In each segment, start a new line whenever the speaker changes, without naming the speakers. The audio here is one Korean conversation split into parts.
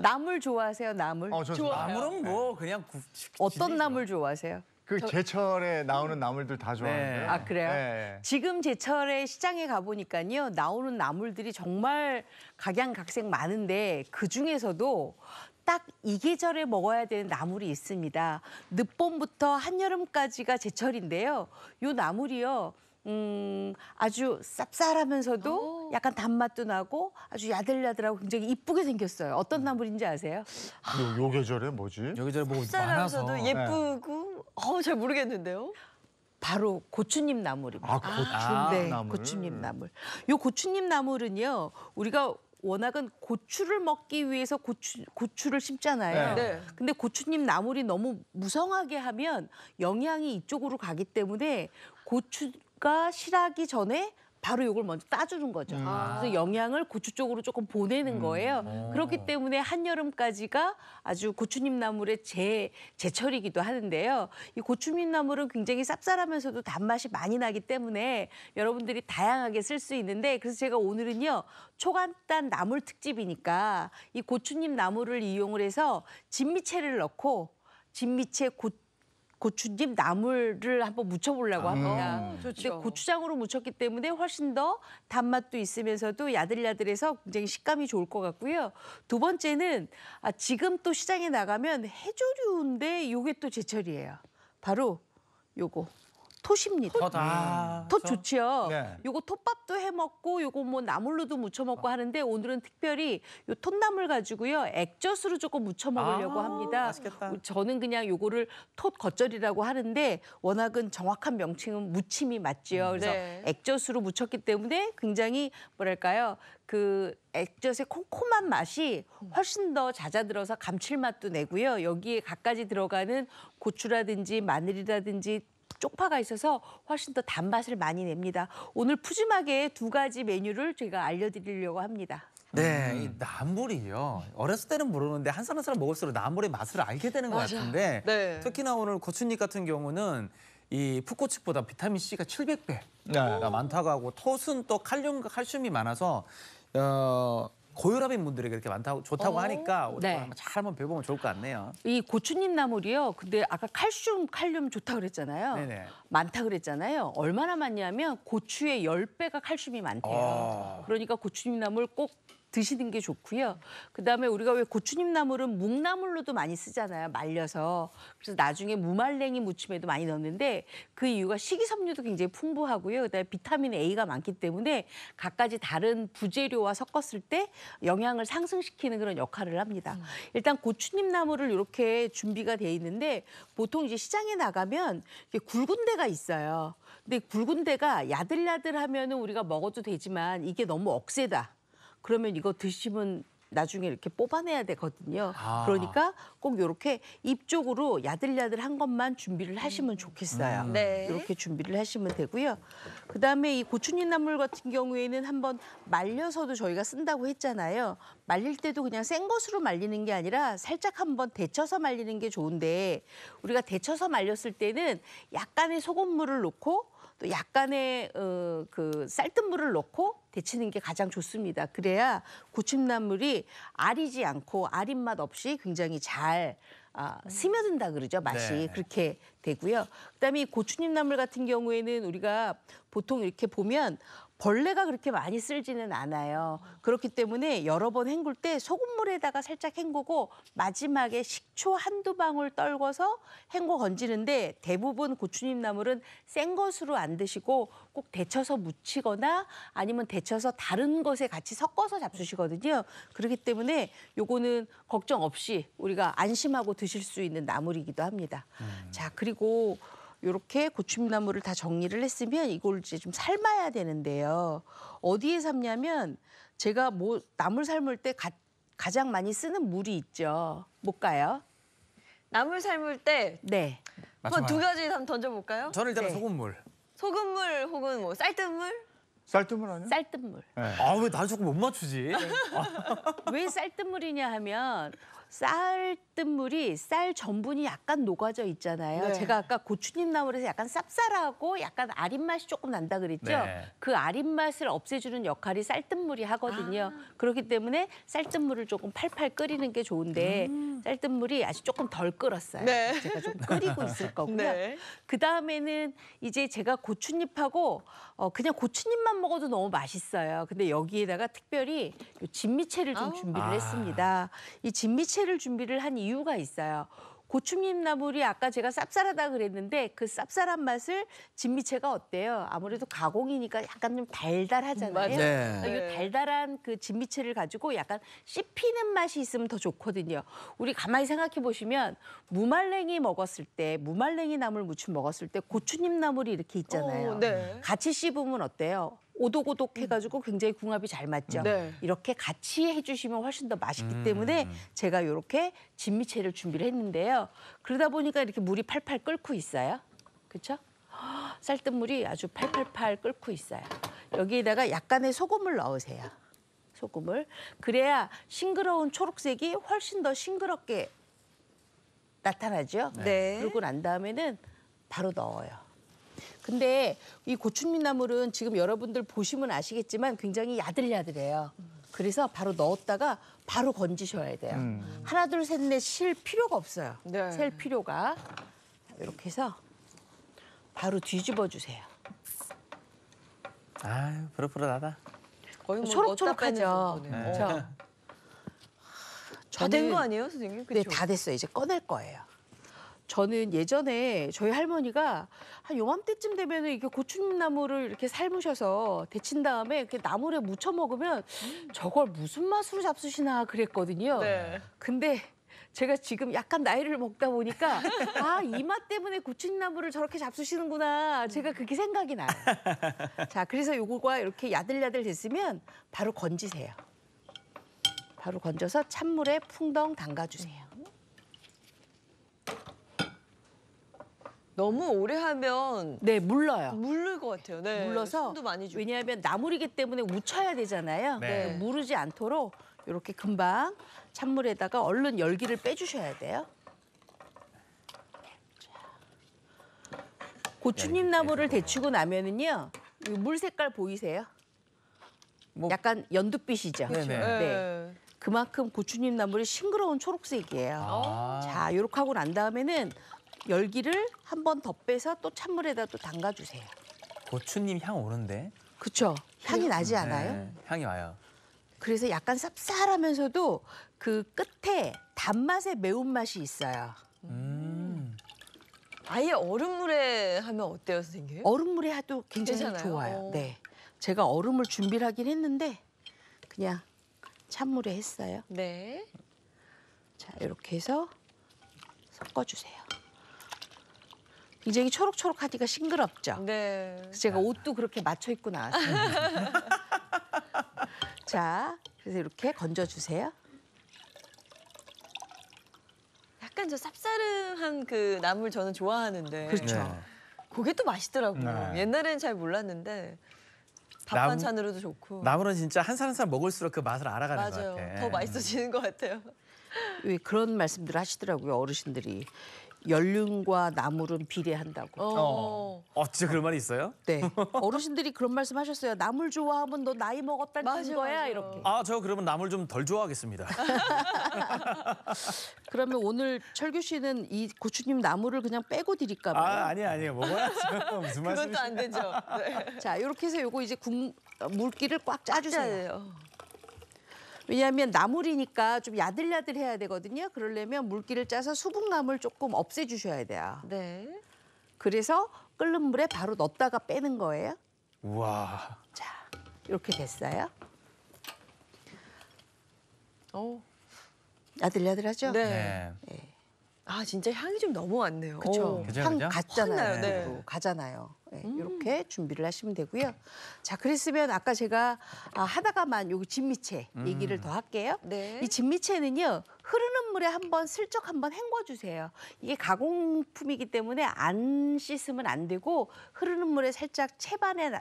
나물 좋아하세요? 나물? 어, 저 나물은
뭐 네. 그냥 구,
어떤 나물 좋아하세요?
그 제철에 나오는 나물들 다 네. 좋아하는데. 아 그래요? 네.
지금 제철에 시장에 가보니까요 나오는 나물들이 정말 각양각색 많은데 그 중에서도 딱 이 계절에 먹어야 되는 나물이 있습니다. 늦봄부터 한여름까지가 제철인데요. 요 나물이요. 음, 아주 쌉쌀하면서도 약간 단맛도 나고 아주 야들야들하고 굉장히 이쁘게 생겼어요. 어떤 나물인지 아세요?
요, 요 계절에 뭐지? 여기저기 뭐 많아서. 면서도
예쁘고 어 잘 모르겠는데요. 바로 고추님 나물입니다. 아, 고추 아, 네, 나물. 고추잎 나물. 요고추님 나물은요, 우리가 워낙은 고추를 먹기 위해서 고추, 고추를 심잖아요. 네. 네. 근데 고추님 나물이 너무 무성하게 하면 영양이 이쪽으로 가기 때문에 고추가 실하기 전에 바로 이걸 먼저 따주는 거죠. 음. 아. 그래서 영양을 고추 쪽으로 조금 보내는 음. 거예요. 음. 그렇기 때문에 한여름까지가 아주 고추잎 나물의 제, 제철이기도 하는데요. 이 고추잎 나물은 굉장히 쌉쌀하면서도 단맛이 많이 나기 때문에 여러분들이 다양하게 쓸 수 있는데 그래서 제가 오늘은요. 초간단 나물 특집이니까 이 고추잎 나물을 이용을 해서 진미채를 넣고 진미채 고추 고추잎 나물을 한번 무쳐보려고 아. 합니다. 음. 아, 근데 고추장으로 무쳤기 때문에 훨씬 더 단맛도 있으면서도 야들야들해서 굉장히 식감이 좋을 것 같고요. 두 번째는 아, 지금 또 시장에 나가면 해조류인데 요게 또 제철이에요. 바로 요거. 톳입니다. 톳, 아, 음. 톳 좋지요. 네. 요거 톳밥도 해 먹고 요거 뭐 나물로도 무쳐 먹고 아. 하는데 오늘은 특별히 요 톳나물 가지고요 액젓으로 조금 무쳐 먹으려고 아, 합니다. 맛있겠다. 저는 그냥 요거를 톳 겉절이라고 하는데 워낙은 정확한 명칭은 무침이 맞지요. 음, 그래서 네. 액젓으로 무쳤기 때문에 굉장히 뭐랄까요 그 액젓의 콩콩한 맛이 음. 훨씬 더 잦아들어서 감칠맛도 내고요. 여기에 갖가지 들어가는 고추라든지 마늘이라든지 쪽파가 있어서 훨씬 더 단맛을 많이 냅니다. 오늘 푸짐하게 두 가지 메뉴를 제가 알려드리려고 합니다.
네, 음. 이 나물이요. 어렸을 때는 모르는데 한 사람 한 사람 먹을수록 나물의 맛을 알게 되는 맞아. 것 같은데 네. 특히나 오늘 고추잎 같은 경우는 이 풋고추보다 비타민 C가 700배가 네. 많다고 하고 톳은 또 칼륨과 칼슘이 많아서 어, 고혈압인 분들이 그렇게 많다고 좋다고 어. 하니까 네. 한번 잘 한번 배워보면 좋을 것 같네요.
이 고추잎 나물이요. 근데 아까 칼슘, 칼륨 좋다 그랬잖아요. 네네. 많다 그랬잖아요. 얼마나 많냐면 고추의 0배가 칼슘이 많대요. 아. 그러니까 고추잎 나물 꼭 드시는 게 좋고요. 그다음에 우리가 왜 고추잎 나물은 묵나물로도 많이 쓰잖아요. 말려서. 그래서 나중에 무말랭이 무침에도 많이 넣는데 그 이유가 식이섬유도 굉장히 풍부하고요. 그다음에 비타민 A가 많기 때문에 갖가지 다른 부재료와 섞었을 때 영양을 상승시키는 그런 역할을 합니다. 음. 일단 고추잎 나물을 이렇게 준비가 돼 있는데 보통 이제 시장에 나가면 이게 굵은 데가 있어요. 근데 굵은 데가 야들야들하면은 우리가 먹어도 되지만 이게 너무 억세다. 그러면 이거 드시면 나중에 이렇게 뽑아내야 되거든요. 아. 그러니까 꼭 이렇게 입 쪽으로 야들야들한 것만 준비를 하시면 좋겠어요. 음. 네. 이렇게 준비를 하시면 되고요. 그다음에 이 고추잎나물 같은 경우에는 한번 말려서도 저희가 쓴다고 했잖아요. 말릴 때도 그냥 생 것으로 말리는 게 아니라 살짝 한번 데쳐서 말리는 게 좋은데 우리가 데쳐서 말렸을 때는 약간의 소금물을 넣고 또 약간의 어, 그 쌀뜨물을 넣고 데치는 게 가장 좋습니다. 그래야 고춧나물이 아리지 않고 아린 맛 없이 굉장히 잘 아, 네. 스며든다 그러죠 맛이 네. 그렇게 되고요. 그다음에 고추잎 나물 같은 경우에는 우리가 보통 이렇게 보면 벌레가 그렇게 많이 쓸지는 않아요. 그렇기 때문에 여러 번 헹굴 때 소금물에다가 살짝 헹구고 마지막에 식초 한두 방울 떨궈서 헹궈 건지는데 대부분 고추잎 나물은 생 것으로 안 드시고 꼭 데쳐서 묻히거나 아니면 데쳐서 다른 것에 같이 섞어서 잡수시거든요. 그렇기 때문에 요거는 걱정 없이 우리가 안심하고 드실 수 있는 나물이기도 합니다. 음. 자, 그리고 요렇게 고추나물을 다 정리를 했으면 이걸 이제 좀 삶아야 되는데요. 어디에 삶냐면 제가 뭐 나물 삶을 때 가, 가장 많이 쓰는 물이 있죠. 뭘까요?
나물 삶을
때 네. 한두 가지 던져볼까요? 저는 일단 네. 소금물. 소금물 혹은 뭐 쌀뜨물? 쌀뜨물 아니야? 쌀뜨물.
네. 아왜나 조금 못 맞추지?
왜 쌀뜨물이냐 하면 쌀뜨물이쌀 전분이 약간 녹아져 있잖아요. 네. 제가 아까 고추잎 나물에서 약간 쌉쌀하고 약간 아린 맛이 조금 난다 그랬죠. 네. 그 아린 맛을 없애주는 역할이 쌀뜨물이 하거든요. 아. 그렇기 때문에 쌀뜨물을 조금 팔팔 끓이는 게 좋은데 음. 쌀뜨물이 아직 조금 덜 끓었어요. 네. 제가 좀 끓이고 있을 거고요. 네. 그 다음에는 이제 제가 고추잎하고 어, 그냥 고추잎만 먹어도 너무 맛있어요. 근데 여기에다가 특별히 진미채를 좀 아. 준비를 아. 했습니다. 이 진미채 채를 준비를 한 이유가 있어요. 고추잎 나물이 아까 제가 쌉쌀하다 그랬는데 그 쌉쌀한 맛을 진미채가 어때요? 아무래도 가공이니까 약간 좀 달달하잖아요. 아, 네. 이 달달한 그 진미채를 가지고 약간 씹히는 맛이 있으면 더 좋거든요. 우리 가만히 생각해 보시면 무말랭이 먹었을 때 무말랭이 나물 무침 먹었을 때 고추잎 나물이 이렇게 있잖아요. 오, 어, 네. 같이 씹으면 어때요? 오독오독 음. 해가지고 굉장히 궁합이 잘 맞죠. 네. 이렇게 같이 해주시면 훨씬 더 맛있기 음. 때문에 제가 이렇게 진미채를 준비를 했는데요. 그러다 보니까 이렇게 물이 팔팔 끓고 있어요. 그렇죠? 쌀뜨물이 아주 팔팔팔 끓고 있어요. 여기에다가 약간의 소금을 넣으세요. 소금을. 그래야 싱그러운 초록색이 훨씬 더 싱그럽게 나타나죠. 네. 그러고 난 다음에는 바로 넣어요. 근데 이 고추미나물은 지금 여러분들 보시면 아시겠지만 굉장히 야들야들해요. 그래서 바로 넣었다가 바로 건지셔야 돼요. 음. 하나, 둘, 셋, 넷 쉴 필요가 없어요. 네. 셀 필요가. 이렇게 해서 바로 뒤집어 주세요.
아유, 부릇부릇하다.
거의 뭐 초록초록하죠. 네. 저. 다된 아, 거
아니에요, 선생님? 네, 그쵸? 네,
다 됐어요. 이제 꺼낼 거예요. 저는 예전에 저희 할머니가 한 요맘때쯤 되면은 이렇게 고추나무를 이렇게 삶으셔서 데친 다음에 이렇게 나물에 무쳐 먹으면 음. 저걸 무슨 맛으로 잡수시나 그랬거든요. 네. 근데 제가 지금 약간 나이를 먹다 보니까 아, 이 맛 때문에 고추나무를 저렇게 잡수시는구나. 제가 그게 생각이 나요. 자, 그래서 요거가 이렇게 야들야들 됐으면 바로 건지세요. 바로 건져서 찬물에 풍덩 담가주세요. 너무 오래 하면 네, 물러요. 물를 것 같아요. 네. 물러서 도 많이 주 왜냐하면 나물이기 때문에 묻혀야 되잖아요. 네. 무르지 않도록 이렇게 금방 찬물에다가 얼른 열기를 빼주셔야 돼요. 고추잎 네, 나물을 네. 데치고 나면은요 물 색깔 보이세요? 뭐... 약간 연두빛이죠. 네네. 네. 그렇죠. 네. 그만큼 고추잎 나물이 싱그러운 초록색이에요. 아 자, 요렇게 하고 난 다음에는 열기를 한 번 더 빼서 또 찬물에다 또 담가주세요.
고추님 향 오는데?
그쵸? 향이 나지 않아요? 네, 향이 와요. 그래서 약간 쌉쌀하면서도 그 끝에 단맛의 매운맛이 있어요. 음. 아예 얼음물에 하면 어때요, 선생님? 얼음물에 해도 굉장히 괜찮아요? 좋아요. 어. 네. 제가 얼음을 준비를 하긴 했는데 그냥 찬물에 했어요. 네. 자, 이렇게 해서 섞어주세요. 굉장히 초록초록하니까 싱그럽죠. 네. 그래서 제가 옷도 그렇게 맞춰 입고 나왔어요. 자, 그래서 이렇게 건져주세요.
약간 저 쌉싸름한 그 나물 저는 좋아하는데. 그렇죠. 네. 그게 또 맛있더라고요. 네. 옛날엔 잘 몰랐는데 밥 반찬으로도 좋고.
나물은 진짜 한살한살 먹을수록 그 맛을 알아가는 맞아요. 것 같아. 더 맛있어지는
것 같아요.
왜 그런 말씀들 하시더라고요 어르신들이 연륜과 나물은 비례한다고.
어. 어, 진짜 그런 말이 있어요? 네.
어르신들이 그런 말씀 하셨어요. 나물 좋아하면 너 나이 먹었다는 거야 맞아. 이렇게.
아, 저 그러면 나물 좀 덜 좋아하겠습니다.
그러면 오늘 철규 씨는 이 고추님 나물을 그냥 빼고 드릴까 봐요. 아, 아니 아니요.
먹어야죠. 무슨 말씀이세요? 그것도 안 되죠. 네.
자, 이렇게 해서 요거 이제 국 물기를 꽉짜주세요 왜냐하면 나물이니까 좀 야들야들해야 되거든요. 그러려면 물기를 짜서 수분감을 조금 없애주셔야 돼요. 네. 그래서 끓는 물에 바로 넣었다가 빼는 거예요.
우와. 자,
이렇게 됐어요. 오. 어. 야들야들하죠? 네. 네. 네. 아 진짜 향이 좀 넘어왔네요. 그렇죠. 향그 갔잖아요. 네. 가잖아요. 네, 이렇게 음. 준비를 하시면 되고요. 자, 그랬으면 아까 제가 아, 하다가만 여기 진미채 음. 얘기를 더 할게요. 네. 이 진미채는요. 흐르는 물에 한번 슬쩍 한번 헹궈주세요. 이게 가공품이기 때문에 안 씻으면 안 되고 흐르는 물에 살짝 채반에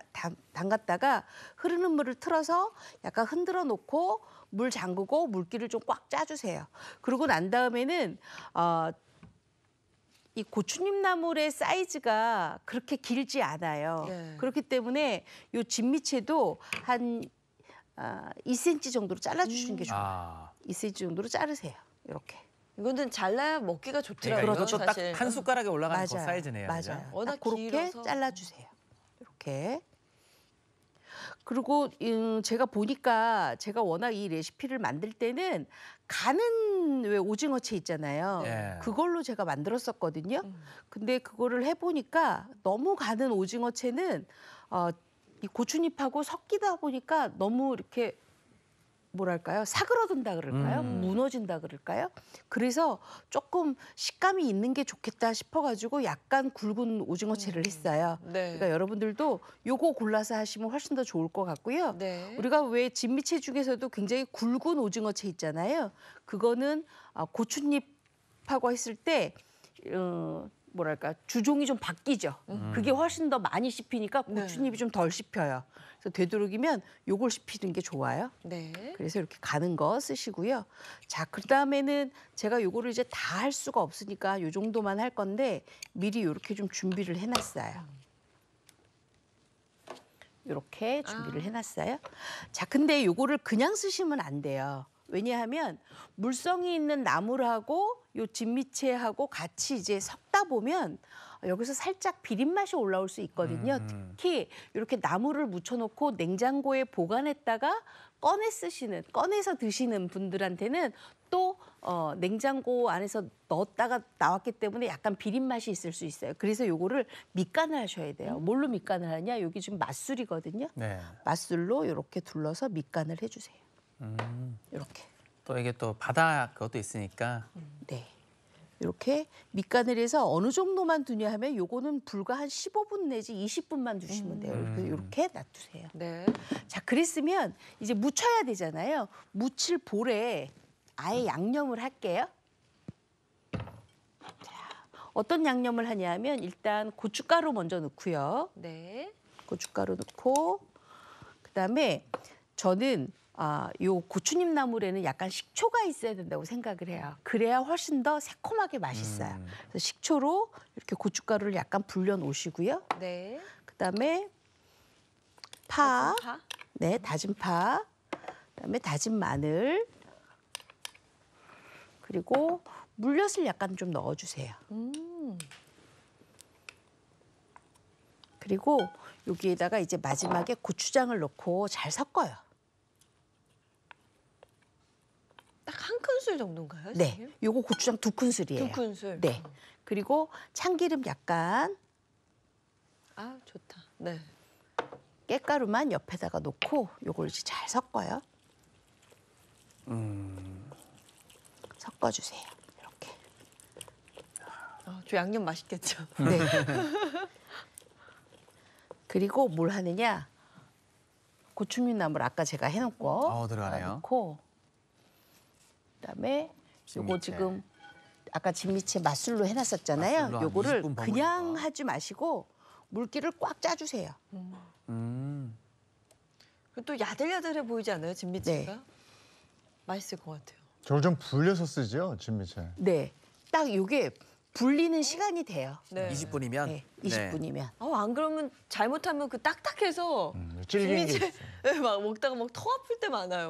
담갔다가 흐르는 물을 틀어서 약간 흔들어 놓고 물 잠그고 물기를 좀 꽉 짜주세요. 그러고 난 다음에는 어, 이 고추잎 나물의 사이즈가 그렇게 길지 않아요. 예. 그렇기 때문에 요 진미채도 한 아, 2cm 정도로 잘라주시는 게 음. 좋아요. 아. 2cm 정도로 자르세요. 이렇게. 이거는 잘라야 먹기가 좋더라고요. 그러니까 이딱한 숟가락에 올라가는 그 맞아요. 사이즈네요. 맞아요. 워낙 그렇게 길어서. 잘라주세요. 이렇게. 그리고 음, 제가 보니까 제가 워낙 이 레시피를 만들 때는 가는 왜 오징어채 있잖아요. 예. 그걸로 제가 만들었었거든요. 음. 근데 그거를 해보니까 너무 가는 오징어채는 어, 이 고추잎하고 섞이다 보니까 너무 이렇게 뭐랄까요 사그러든다 그럴까요 음. 무너진다 그럴까요 그래서 조금 식감이 있는 게 좋겠다 싶어가지고 약간 굵은 오징어채를 음. 했어요 네. 그러니까 여러분들도 요거 골라서 하시면 훨씬 더 좋을 것 같고요 네. 우리가 왜 진미채 중에서도 굉장히 굵은 오징어채 있잖아요 그거는 아, 고추잎하고 했을 때 어, 뭐랄까 주종이 좀 바뀌죠. 음. 그게 훨씬 더 많이 씹히니까 네. 고추잎이 네. 좀덜 씹혀요. 그래서 되도록이면 요걸 씹히는 게 좋아요.
네. 그래서
이렇게 가는 거 쓰시고요. 자, 그다음에는 제가 요거를 이제 다 할 수가 없으니까 요 정도만 할 건데 미리 요렇게 좀 준비를 해 놨어요. 요렇게 준비를 아. 해 놨어요. 자, 근데 요거를 그냥 쓰시면 안 돼요. 왜냐하면 물성이 있는 나물하고 요 진미채하고 같이 이제 섞다 보면 여기서 살짝 비린 맛이 올라올 수 있거든요. 음, 음. 특히 이렇게 나물을 묻혀놓고 냉장고에 보관했다가 꺼내 쓰시는, 꺼내서 드시는 분들한테는 또 어, 냉장고 안에서 넣었다가 나왔기 때문에 약간 비린 맛이 있을 수 있어요. 그래서 요거를 밑간을 하셔야 돼요. 뭘로 밑간을 하냐? 여기 지금 맛술이거든요. 네. 맛술로 이렇게 둘러서 밑간을 해주세요. 음. 이렇게.
또 이게 또 바다 그것도 있으니까. 음.
네. 이렇게 밑간을해서 어느 정도만 두냐 하면 요거는 불과 한 15분 내지 20분만 두시면 돼요. 음. 이렇게 놔두세요. 네. 자, 그랬으면 이제 무쳐야 되잖아요. 무칠 볼에 아예 양념을 할게요. 자, 어떤 양념을 하냐면 하 일단 고춧가루 먼저 넣고요. 네. 고춧가루 넣고 그다음에 저는 아, 요 고추잎 나물에는 약간 식초가 있어야 된다고 생각을 해요. 그래야 훨씬 더 새콤하게 맛있어요. 음. 그래서 식초로 이렇게 고춧가루를 약간 불려 놓으시고요. 네. 그다음에 파. 파? 네, 다진 파. 그다음에 다진 마늘. 그리고 물엿을 약간 좀 넣어 주세요. 음. 그리고 여기에다가 이제 마지막에 고추장을 넣고 잘 섞어요. 딱한 큰술 정도인가요? 네. 요거 고추장 두 큰술이에요. 두 큰술. 네. 어. 그리고 참기름 약간 아 좋다. 네. 깨가루만 옆에다가 놓고 요걸 이제 잘 섞어요. 음. 섞어주세요. 이렇게.
어, 저 양념 맛있겠죠. 네.
그리고 뭘 하느냐? 고추민나물 아까 제가 해놓은 어, 들어가네요. 넣고 그다음에 요거 지금 아까 진미채 맛술로 해놨었잖아요. 맛술로 요거를 그냥 버무린다. 하지 마시고 물기를 꽉 짜주세요.
음.
그
또 야들야들해 보이지 않아요, 진미채가? 네. 맛있을 것 같아요.
저걸 좀 불려서 쓰죠, 진미채.
네, 딱 요게 불리는 시간이 돼요. 네.
20분이면 네, 20분이면.
어, 안 그러면 잘못하면 그 딱딱해서 음,
진미채
네, 막 먹다가 막 터 아플 때 많아요.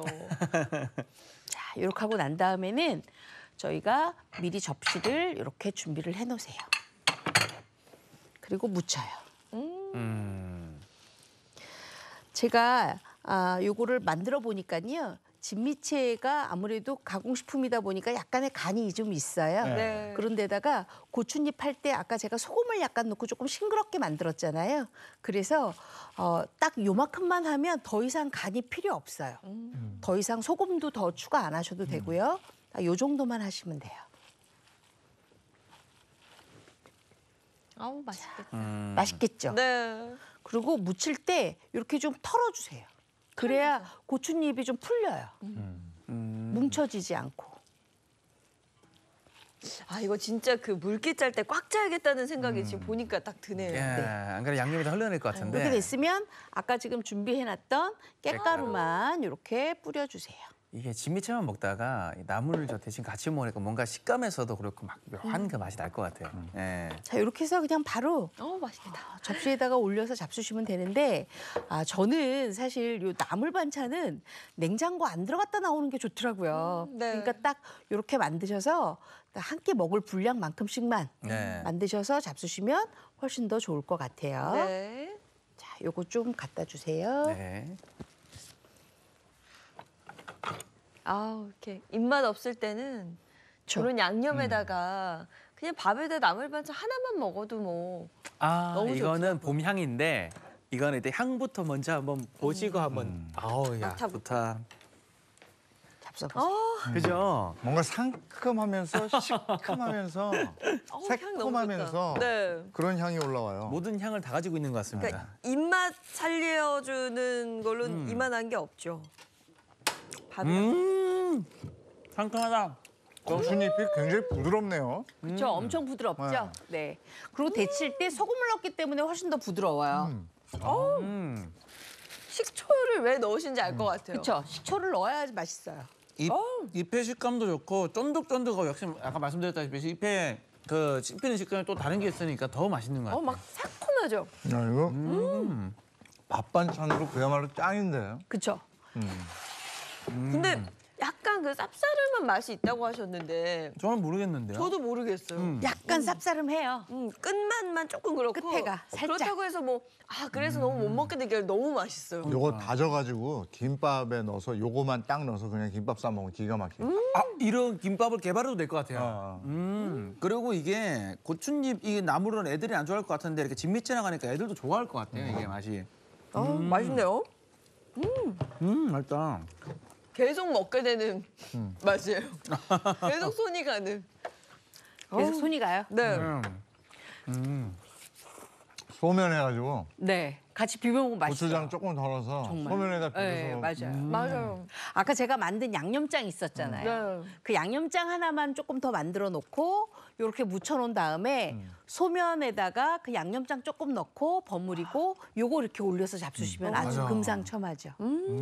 이렇게 하고 난 다음에는 저희가 미리 접시를 이렇게 준비를 해놓으세요. 그리고 무쳐요. 음.
음.
제가 아, 요거를 만들어 보니까요. 진미채가 아무래도 가공식품이다 보니까 약간의 간이 좀 있어요. 네. 네. 그런데다가 고추잎 할 때 아까 제가 소금을 약간 넣고 조금 싱그럽게 만들었잖아요. 그래서 어, 딱 요만큼만 하면 더 이상 간이 필요 없어요. 음. 음. 더 이상 소금도 더 추가 안 하셔도 음. 되고요. 음. 요 정도만 하시면 돼요. 아우 맛있겠다. 음. 맛있겠죠? 네. 그리고 무칠 때 이렇게 좀 털어주세요. 그래야 음. 고추잎이 좀 풀려요. 음. 음. 뭉쳐지지 않고.
아 이거 진짜 그 물기 짤 때 꽉 짜야겠다는 생각이 지금 보니까 딱
드네요. 예, 네. 안
그래 양념이 다 흘러낼 것 같은데. 이렇게
됐으면 아까 지금 준비해놨던 깨가루만 이렇게 뿌려주세요.
이게 진미채만 먹다가 나물 을저 대신 같이 먹으니까 뭔가 식감에서도 그렇고 막 묘한 음. 그 맛이 날 것 같아요. 음. 예.
자, 이렇게 해서 그냥 바로 어 맛있겠다. 아, 접시에다가 올려서 잡수시면 되는데 아, 저는 사실 요 나물 반찬은 냉장고 안 들어갔다 나오는 게 좋더라고요. 음, 네. 그러니까 딱 이렇게 만드셔서 한끼 먹을 분량만큼씩만 네. 만드셔서 잡수시면 훨씬 더 좋을 것 같아요. 네. 자, 요거 좀 갖다 주세요. 네. 아, 이렇게 입맛 없을 때는
그렇죠. 양념에다가 음. 그냥 밥에다 나물 반찬 하나만 먹어도 뭐
아, 너무 이거는 좋더봄 향인데 이거는 이제 향부터 먼저 한번 보시고 한번 음. 아우 야맡아볼 좋다. 어, 아. 그죠? 뭔가 상큼하면서 시큼하면서 어향 너무 새콤하면서 네. 그런 향이 올라와요. 모든 향을 다 가지고 있는 것 같습니다. 그러니까
입맛 살려주는 걸로는 음. 이만한
게 없죠.
밥이 음 상큼하다. 정순잎이 굉장히 부드럽네요. 그렇죠. 엄청 부드럽죠.
네. 네. 그리고 데칠 때 소금을 넣기 때문에 훨씬 더 부드러워요. 음.
어. 음.
식초를 왜 넣으신지 알것 음. 같아요. 그렇죠. 식초를 넣어야 맛있어요.
잎, 어. 잎의 식감도 좋고 쫀득쫀득하고 역시 아까 말씀드렸다시피 잎에 그 씹히는 식감이 또 다른 게 있으니까 더 맛있는 것 어,
같아요. 어막
새콤하죠.
야, 이거 밥 반찬으로 그야말로 짱인데. 그렇죠. 근데 음.
약간 그 쌉싸름한 맛이 있다고 하셨는데
저는 모르겠는데요. 저도
모르겠어요. 음. 약간 음. 쌉싸름해요. 음, 끝만만 조금 그렇고 끝에가 살짝. 그렇다고 해서 뭐 아 그래서 너무 못 음. 먹게 되길 너무 맛있어요. 그러니까. 요거
다져가지고 김밥에 넣어서 요거만 딱 넣어서 그냥 김밥 싸 먹으면 기가 막혀. 요 아, 이런 김밥을 개발해도 될 것 같아요. 아. 아. 음. 그리고 이게 고추잎 이게 나물은 애들이 안 좋아할 것 같은데 이렇게 진미채 나가니까 애들도 좋아할 것 같아요. 이게 맛이. 아, 맛있네요. 음 맛있다.
계속 먹게 되는
음. 맛이에요. 계속
손이 가는. 계속 손이 가요?
네. 음. 음. 소면 해가지고
네. 같이
비벼 먹으면 맛있어요. 고추장 조금 덜어서 정말. 소면에다 비벼서 네,
맞아요. 음. 맞아요. 아까 제가 만든 양념장 있었잖아요. 네. 그 양념장 하나만 조금 더 만들어 놓고 이렇게 묻혀 놓은 다음에 음. 소면에다가 그 양념장
조금 넣고 버무리고 요거 이렇게 올려서 잡수시면 아주 맞아. 금상첨화죠. 음.